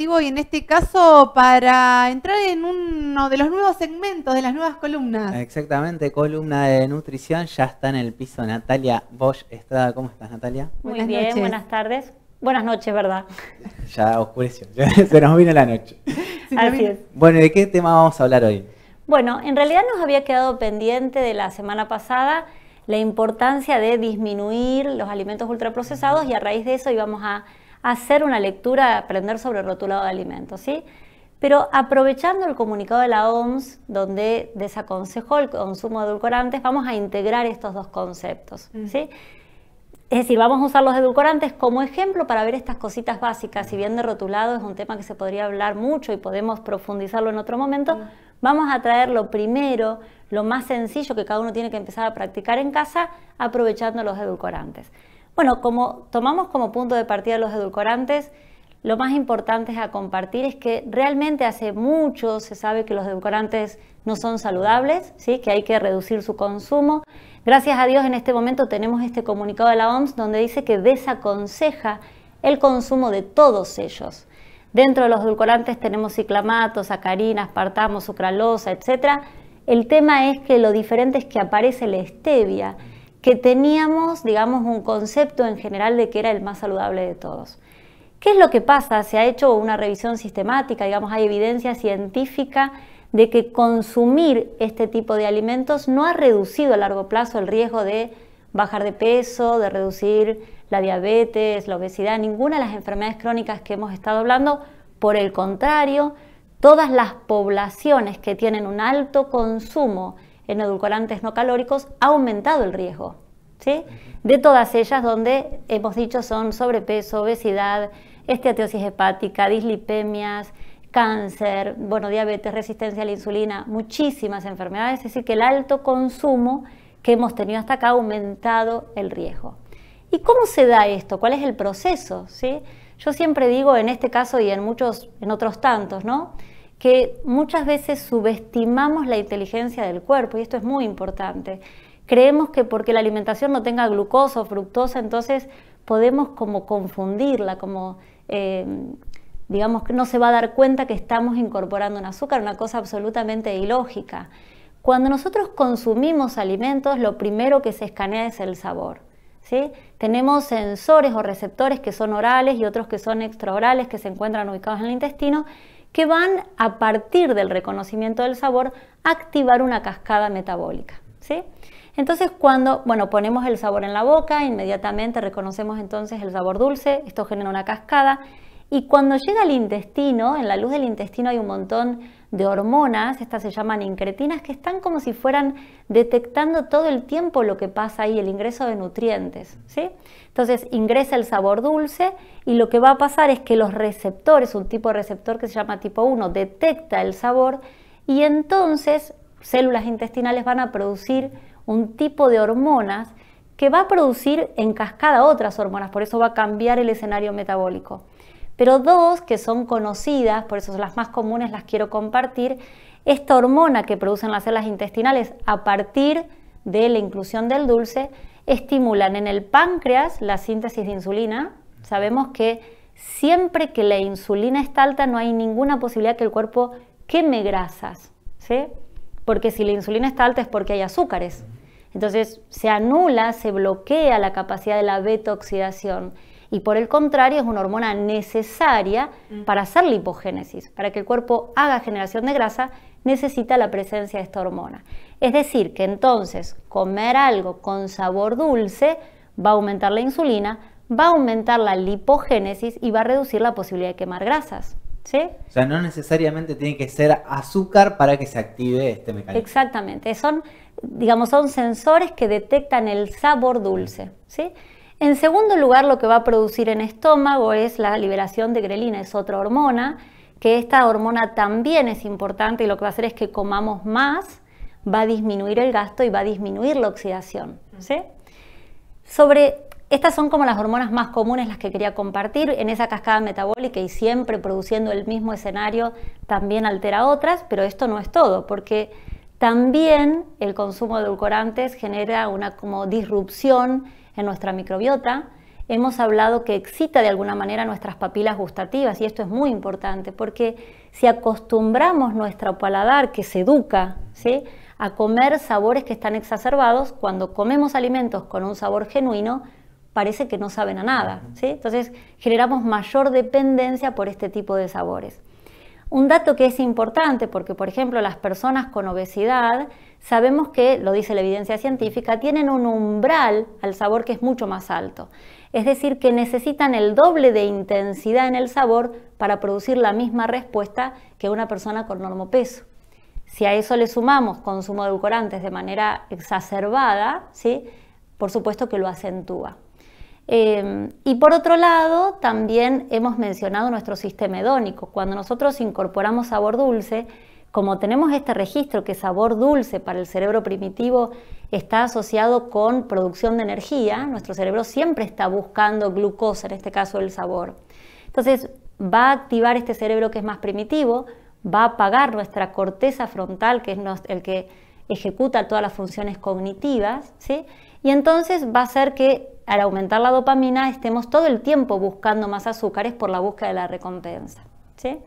y en este caso para entrar en uno de los nuevos segmentos, de las nuevas columnas. Exactamente, columna de nutrición, ya está en el piso Natalia Bosch Estrada. ¿Cómo estás Natalia? Muy bien, buenas tardes. Buenas noches, ¿verdad? Ya oscureció, se nos vino la noche. Bueno, ¿de qué tema vamos a hablar hoy? Bueno, en realidad nos había quedado pendiente de la semana pasada la importancia de disminuir los alimentos ultraprocesados y a raíz de eso íbamos a hacer una lectura, aprender sobre el rotulado de alimentos, ¿sí? Pero aprovechando el comunicado de la OMS, donde desaconsejó el consumo de edulcorantes, vamos a integrar estos dos conceptos, mm. ¿sí? Es decir, vamos a usar los edulcorantes como ejemplo para ver estas cositas básicas. Si bien de rotulado es un tema que se podría hablar mucho y podemos profundizarlo en otro momento, mm. vamos a traer lo primero, lo más sencillo que cada uno tiene que empezar a practicar en casa, aprovechando los edulcorantes. Bueno, como tomamos como punto de partida los edulcorantes, lo más importante a compartir es que realmente hace mucho se sabe que los edulcorantes no son saludables, que hay que reducir su consumo. Gracias a Dios en este momento tenemos este comunicado de la OMS donde dice que desaconseja el consumo de todos ellos. Dentro de los edulcorantes tenemos ciclamatos, sacarina, aspartamo, sucralosa, etc. El tema es que lo diferente es que aparece la stevia que teníamos, digamos, un concepto en general de que era el más saludable de todos. ¿Qué es lo que pasa? Se ha hecho una revisión sistemática, digamos, hay evidencia científica de que consumir este tipo de alimentos no ha reducido a largo plazo el riesgo de bajar de peso, de reducir la diabetes, la obesidad, ninguna de las enfermedades crónicas que hemos estado hablando. Por el contrario, todas las poblaciones que tienen un alto consumo en edulcorantes no calóricos ha aumentado el riesgo. ¿sí? De todas ellas donde hemos dicho son sobrepeso, obesidad, esteatosis hepática, dislipemias, cáncer, bueno, diabetes, resistencia a la insulina, muchísimas enfermedades, es decir, que el alto consumo que hemos tenido hasta acá ha aumentado el riesgo. ¿Y cómo se da esto? ¿Cuál es el proceso? ¿Sí? Yo siempre digo, en este caso y en muchos, en otros tantos, ¿no? que muchas veces subestimamos la inteligencia del cuerpo y esto es muy importante. Creemos que porque la alimentación no tenga glucosa o fructosa, entonces podemos como confundirla, como eh, digamos que no se va a dar cuenta que estamos incorporando un azúcar, una cosa absolutamente ilógica. Cuando nosotros consumimos alimentos, lo primero que se escanea es el sabor. ¿sí? Tenemos sensores o receptores que son orales y otros que son extraorales que se encuentran ubicados en el intestino que van a partir del reconocimiento del sabor a activar una cascada metabólica. Entonces cuando bueno, ponemos el sabor en la boca, inmediatamente reconocemos entonces el sabor dulce, esto genera una cascada y cuando llega al intestino, en la luz del intestino hay un montón de hormonas, estas se llaman incretinas, que están como si fueran detectando todo el tiempo lo que pasa ahí, el ingreso de nutrientes. ¿sí? Entonces ingresa el sabor dulce y lo que va a pasar es que los receptores, un tipo de receptor que se llama tipo 1, detecta el sabor y entonces células intestinales van a producir un tipo de hormonas que va a producir en cascada otras hormonas, por eso va a cambiar el escenario metabólico pero dos que son conocidas, por eso son las más comunes, las quiero compartir, esta hormona que producen las células intestinales a partir de la inclusión del dulce, estimulan en el páncreas la síntesis de insulina. Sabemos que siempre que la insulina está alta no hay ninguna posibilidad que el cuerpo queme grasas, ¿sí? Porque si la insulina está alta es porque hay azúcares. Entonces se anula, se bloquea la capacidad de la beta oxidación y por el contrario es una hormona necesaria mm. para hacer lipogénesis, para que el cuerpo haga generación de grasa, necesita la presencia de esta hormona. Es decir, que entonces comer algo con sabor dulce va a aumentar la insulina, va a aumentar la lipogénesis y va a reducir la posibilidad de quemar grasas. O sea, no necesariamente tiene que ser azúcar para que se active este mecanismo. Exactamente, son, digamos, son sensores que detectan el sabor dulce, ¿sí? En segundo lugar, lo que va a producir en estómago es la liberación de grelina, es otra hormona, que esta hormona también es importante y lo que va a hacer es que comamos más, va a disminuir el gasto y va a disminuir la oxidación. Sobre estas son como las hormonas más comunes las que quería compartir en esa cascada metabólica y siempre produciendo el mismo escenario también altera otras, pero esto no es todo, porque también el consumo de edulcorantes genera una como disrupción en nuestra microbiota, hemos hablado que excita de alguna manera nuestras papilas gustativas y esto es muy importante porque si acostumbramos nuestro paladar que se educa a comer sabores que están exacerbados, cuando comemos alimentos con un sabor genuino, parece que no saben a nada. Entonces generamos mayor dependencia por este tipo de sabores. Un dato que es importante porque, por ejemplo, las personas con obesidad sabemos que, lo dice la evidencia científica, tienen un umbral al sabor que es mucho más alto. Es decir, que necesitan el doble de intensidad en el sabor para producir la misma respuesta que una persona con normopeso. Si a eso le sumamos consumo de edulcorantes de manera exacerbada, ¿sí? por supuesto que lo acentúa. Eh, y por otro lado, también hemos mencionado nuestro sistema hedónico. Cuando nosotros incorporamos sabor dulce, como tenemos este registro que sabor dulce para el cerebro primitivo está asociado con producción de energía, nuestro cerebro siempre está buscando glucosa, en este caso el sabor. Entonces va a activar este cerebro que es más primitivo, va a apagar nuestra corteza frontal, que es el que ejecuta todas las funciones cognitivas, ¿sí? y entonces va a hacer que al aumentar la dopamina estemos todo el tiempo buscando más azúcares por la búsqueda de la recompensa. ¿sí?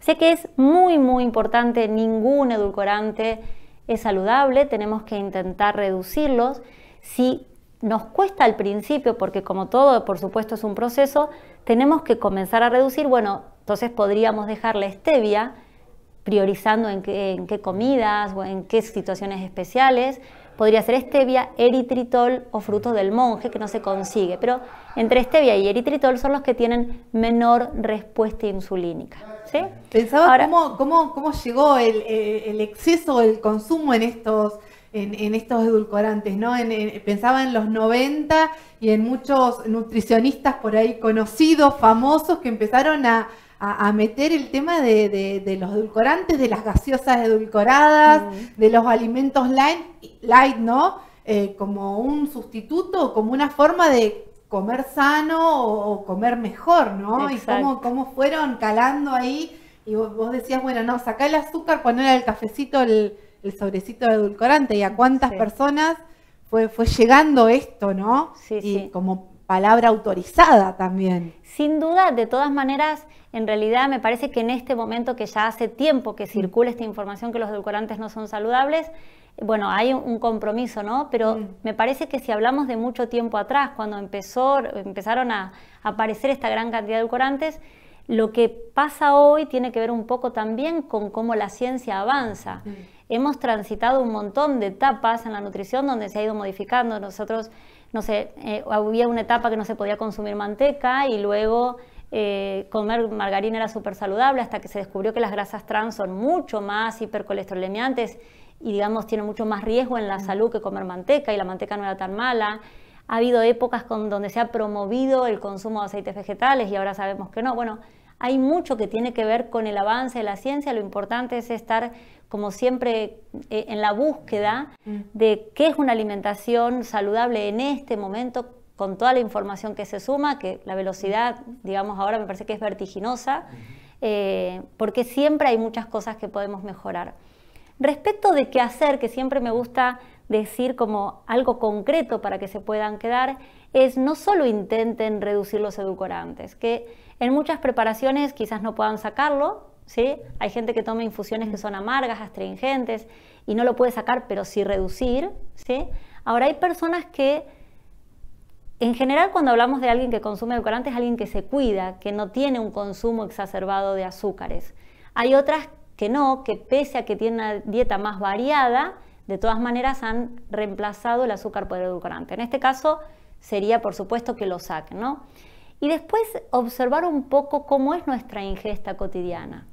Sé que es muy, muy importante, ningún edulcorante es saludable, tenemos que intentar reducirlos. Si nos cuesta al principio, porque como todo, por supuesto, es un proceso, tenemos que comenzar a reducir, bueno, entonces podríamos dejar la stevia, priorizando en qué, en qué comidas o en qué situaciones especiales. Podría ser stevia, eritritol o frutos del monje que no se consigue, pero entre stevia y eritritol son los que tienen menor respuesta insulínica. ¿sí? Pensaba cómo, cómo, llegó eh, el, exceso, el consumo en estos en, estos edulcorantes, ¿no? pensaba en los 90 y en muchos nutricionistas por ahí conocidos, famosos, que empezaron a, a, meter el tema de, los edulcorantes, de las gaseosas edulcoradas, de los alimentos light, light ¿no? Eh, como un sustituto, como una forma de comer sano o, comer mejor, ¿no? Y cómo, cómo fueron calando ahí. Y vos, decías, bueno, no, saca el azúcar, era el cafecito, el, sobrecito de edulcorante. ¿Y a cuántas personas fue, fue llegando esto, no? Sí, y sí palabra autorizada también. Sin duda, de todas maneras, en realidad me parece que en este momento que ya hace tiempo que circula esta información que los edulcorantes no son saludables, bueno, hay un compromiso, ¿no? Pero mm. me parece que si hablamos de mucho tiempo atrás, cuando empezó, empezaron a aparecer esta gran cantidad de edulcorantes, lo que pasa hoy tiene que ver un poco también con cómo la ciencia avanza. Mm hemos transitado un montón de etapas en la nutrición donde se ha ido modificando. Nosotros, no sé, eh, había una etapa que no se podía consumir manteca y luego eh, comer margarina era súper saludable hasta que se descubrió que las grasas trans son mucho más hipercolesterolemiantes y digamos tienen mucho más riesgo en la mm. salud que comer manteca y la manteca no era tan mala. Ha habido épocas con, donde se ha promovido el consumo de aceites vegetales y ahora sabemos que no. Bueno, hay mucho que tiene que ver con el avance de la ciencia, lo importante es estar como siempre eh, en la búsqueda mm. de qué es una alimentación saludable en este momento con toda la información que se suma, que la velocidad, digamos, ahora me parece que es vertiginosa, eh, porque siempre hay muchas cosas que podemos mejorar. Respecto de qué hacer, que siempre me gusta decir como algo concreto para que se puedan quedar, es no solo intenten reducir los edulcorantes, que en muchas preparaciones quizás no puedan sacarlo, ¿sí? Hay gente que toma infusiones que son amargas, astringentes, y no lo puede sacar, pero sí reducir, ¿sí? Ahora, hay personas que, en general, cuando hablamos de alguien que consume edulcorante es alguien que se cuida, que no tiene un consumo exacerbado de azúcares. Hay otras que no, que pese a que tienen una dieta más variada, de todas maneras han reemplazado el azúcar por el edulcorante. En este caso, sería, por supuesto, que lo saquen, ¿no? y después observar un poco cómo es nuestra ingesta cotidiana.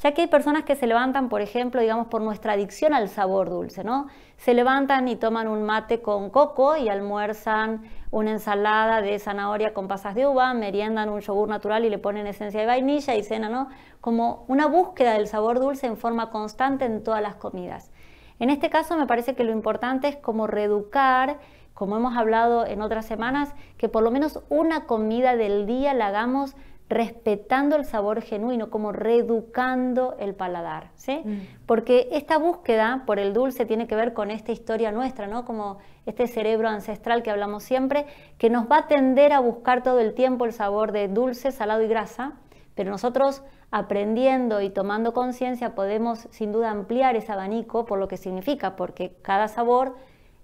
Ya que hay personas que se levantan, por ejemplo, digamos por nuestra adicción al sabor dulce, ¿no? Se levantan y toman un mate con coco y almuerzan una ensalada de zanahoria con pasas de uva, meriendan un yogur natural y le ponen esencia de vainilla y cena, ¿no? Como una búsqueda del sabor dulce en forma constante en todas las comidas. En este caso me parece que lo importante es como reeducar como hemos hablado en otras semanas, que por lo menos una comida del día la hagamos respetando el sabor genuino, como reeducando el paladar, mm. Porque esta búsqueda por el dulce tiene que ver con esta historia nuestra, ¿no? Como este cerebro ancestral que hablamos siempre, que nos va a tender a buscar todo el tiempo el sabor de dulce, salado y grasa, pero nosotros aprendiendo y tomando conciencia podemos sin duda ampliar ese abanico por lo que significa, porque cada sabor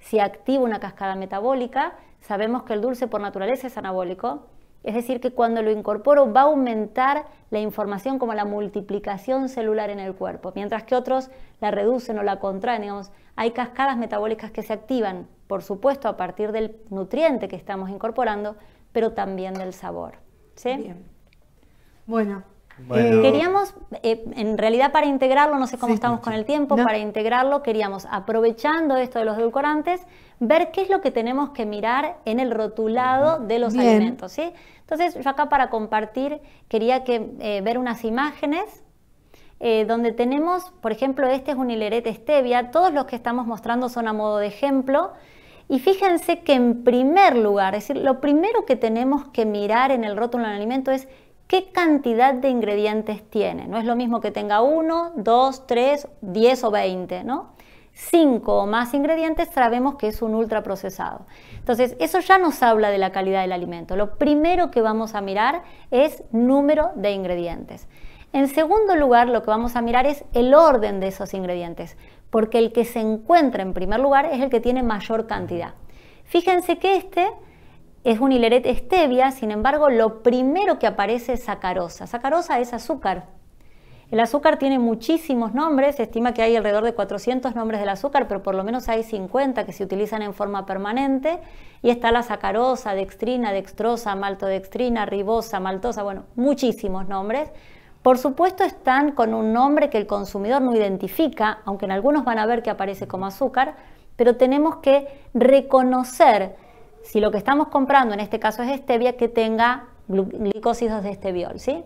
si activa una cascada metabólica, sabemos que el dulce por naturaleza es anabólico, es decir, que cuando lo incorporo va a aumentar la información como la multiplicación celular en el cuerpo, mientras que otros la reducen o la contraen. Digamos, hay cascadas metabólicas que se activan, por supuesto, a partir del nutriente que estamos incorporando, pero también del sabor. Bien. Bueno, eh, queríamos, eh, en realidad para integrarlo, no sé cómo estamos con el tiempo, para integrarlo queríamos, aprovechando esto de los edulcorantes, ver qué es lo que tenemos que mirar en el rotulado de los alimentos. Entonces yo acá para compartir quería eh, ver unas imágenes donde tenemos, por ejemplo, este es un hilerete stevia, todos los que estamos mostrando son a modo de ejemplo. Y fíjense que en primer lugar, es decir, lo primero que tenemos que mirar en el rótulo del alimento es qué cantidad de ingredientes tiene. No es lo mismo que tenga uno, dos, tres, diez o veinte, ¿no? Cinco o más ingredientes sabemos que es un ultraprocesado. Entonces, eso ya nos habla de la calidad del alimento. Lo primero que vamos a mirar es número de ingredientes. En segundo lugar, lo que vamos a mirar es el orden de esos ingredientes, porque el que se encuentra en primer lugar es el que tiene mayor cantidad. Fíjense que este es un hileret stevia, sin embargo, lo primero que aparece es sacarosa. Sacarosa es azúcar. El azúcar tiene muchísimos nombres, se estima que hay alrededor de 400 nombres del azúcar, pero por lo menos hay 50 que se utilizan en forma permanente. Y está la sacarosa, dextrina, dextrosa, maltodextrina, ribosa, maltosa, bueno, muchísimos nombres. Por supuesto están con un nombre que el consumidor no identifica, aunque en algunos van a ver que aparece como azúcar, pero tenemos que reconocer si lo que estamos comprando en este caso es stevia, que tenga glicósidos de estebiol. ¿sí?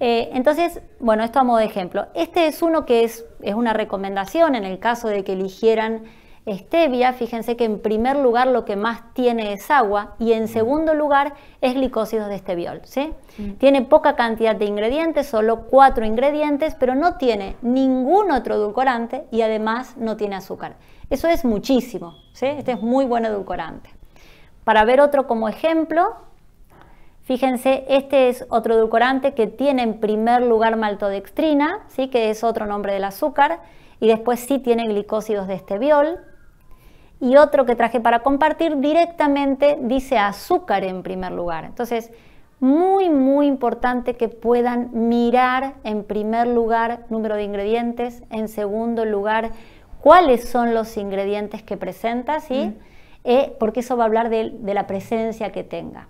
Eh, entonces, bueno, esto a modo de ejemplo. Este es uno que es, es una recomendación en el caso de que eligieran stevia. Fíjense que en primer lugar lo que más tiene es agua y en mm. segundo lugar es glicósidos de estebiol. ¿sí? Mm. Tiene poca cantidad de ingredientes, solo cuatro ingredientes, pero no tiene ningún otro edulcorante y además no tiene azúcar. Eso es muchísimo. ¿sí? Este es muy buen edulcorante. Para ver otro como ejemplo, fíjense, este es otro edulcorante que tiene en primer lugar maltodextrina, ¿sí? que es otro nombre del azúcar, y después sí tiene glicósidos de estebiol. Y otro que traje para compartir directamente dice azúcar en primer lugar. Entonces, muy, muy importante que puedan mirar en primer lugar número de ingredientes, en segundo lugar cuáles son los ingredientes que presenta, ¿sí? Mm. Eh, porque eso va a hablar de, la presencia que tenga.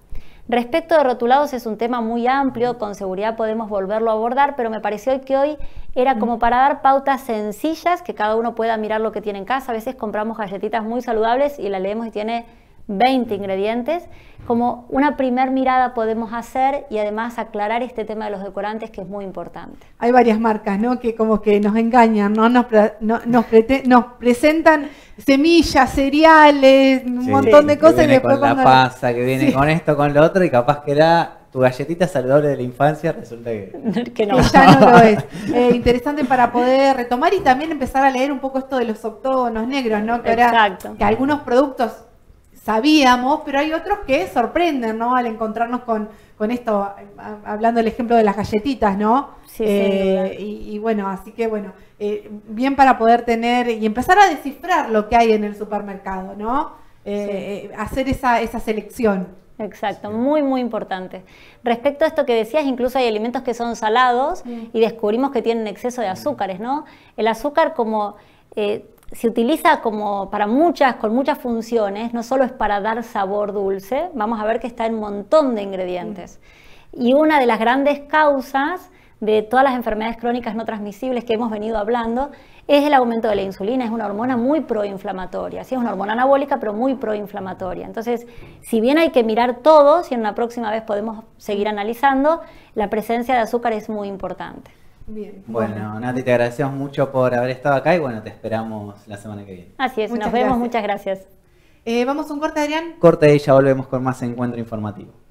Respecto de rotulados es un tema muy amplio, con seguridad podemos volverlo a abordar, pero me pareció que hoy era como mm. para dar pautas sencillas, que cada uno pueda mirar lo que tiene en casa. A veces compramos galletitas muy saludables y la leemos y tiene 20 ingredientes, como una primer mirada podemos hacer y además aclarar este tema de los decorantes que es muy importante. Hay varias marcas, ¿no? Que como que nos engañan, ¿no? Nos, nos, presentan semillas, cereales, un montón de cosas. Que pasa, que viene con esto, con lo otro y capaz que era tu galletita saludable de la infancia resulta que, no. ya no lo es. Eh, interesante para poder retomar y también empezar a leer un poco esto de los octógonos negros, ¿no? Que, que algunos productos sabíamos, pero hay otros que sorprenden, ¿no? Al encontrarnos con, con esto, hablando del ejemplo de las galletitas, ¿no? Eh, y, bueno, así que bueno, eh, bien para poder tener y empezar a descifrar lo que hay en el supermercado, ¿no? Eh, hacer esa, selección. Exacto, muy, muy importante. Respecto a esto que decías, incluso hay alimentos que son salados y descubrimos que tienen exceso de azúcares, ¿no? El azúcar como se utiliza como para muchas, con muchas funciones, no solo es para dar sabor dulce, vamos a ver que está en un montón de ingredientes. Mm. Y una de las grandes causas de todas las enfermedades crónicas no transmisibles que hemos venido hablando es el aumento de la insulina, es una hormona muy proinflamatoria, ¿sí? es una hormona anabólica pero muy proinflamatoria. Entonces, si bien hay que mirar todo, si en la próxima vez podemos seguir analizando, la presencia de azúcar es muy importante. Bien. Bueno, Nati, te agradecemos mucho por haber estado acá y bueno, te esperamos la semana que viene. Así es, nos vemos, muchas gracias. Eh, vamos a un corte, Adrián. Corte y ya volvemos con más encuentro informativo.